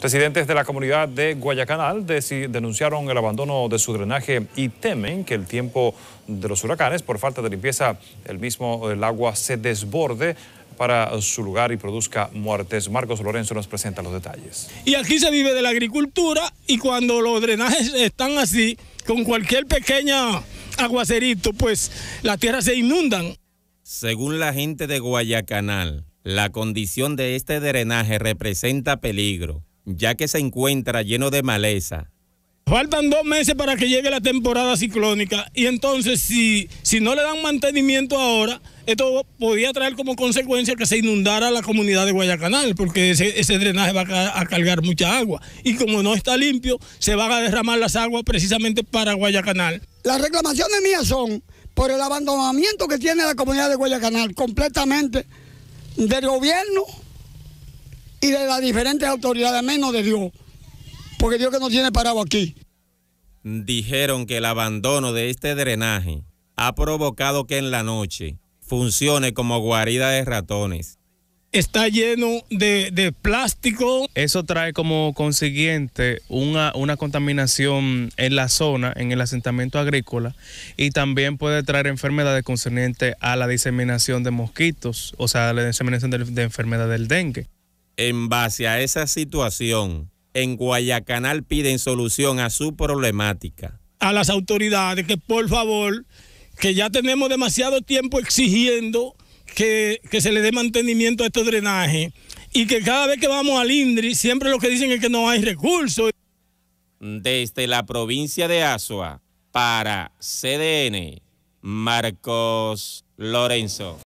Residentes de la comunidad de Guayacanal denunciaron el abandono de su drenaje y temen que el tiempo de los huracanes, por falta de limpieza, el mismo el agua se desborde para su lugar y produzca muertes. Marcos Lorenzo nos presenta los detalles. Y aquí se vive de la agricultura y cuando los drenajes están así, con cualquier pequeña aguacerito, pues la tierra se inundan. Según la gente de Guayacanal, la condición de este drenaje representa peligro ya que se encuentra lleno de maleza. Faltan dos meses para que llegue la temporada ciclónica y entonces si, si no le dan mantenimiento ahora, esto podría traer como consecuencia que se inundara la comunidad de Guayacanal, porque ese, ese, drenaje va a cargar mucha agua. Y como no está limpio, se van a derramar las aguas precisamente para Guayacanal. Las reclamaciones mías son por el abandonamiento que tiene la comunidad de Guayacanal completamente del gobierno y de las diferentes autoridades, menos de Dios, porque Dios que nos tiene parado aquí. Dijeron que el abandono de este drenaje ha provocado que en la noche funcione como guarida de ratones. Está lleno de, plástico. Eso trae como consiguiente una, contaminación en la zona, en el asentamiento agrícola, y también puede traer enfermedades concernientes a la diseminación de mosquitos, o sea, la diseminación de, enfermedades del dengue en base a esa situación, en Guayacanal piden solución a su problemática. A las autoridades que por favor, que ya tenemos demasiado tiempo exigiendo que, se le dé mantenimiento a estos drenaje y que cada vez que vamos al INDRI siempre lo que dicen es que no hay recursos. Desde la provincia de Azua, para CDN, Marcos Lorenzo.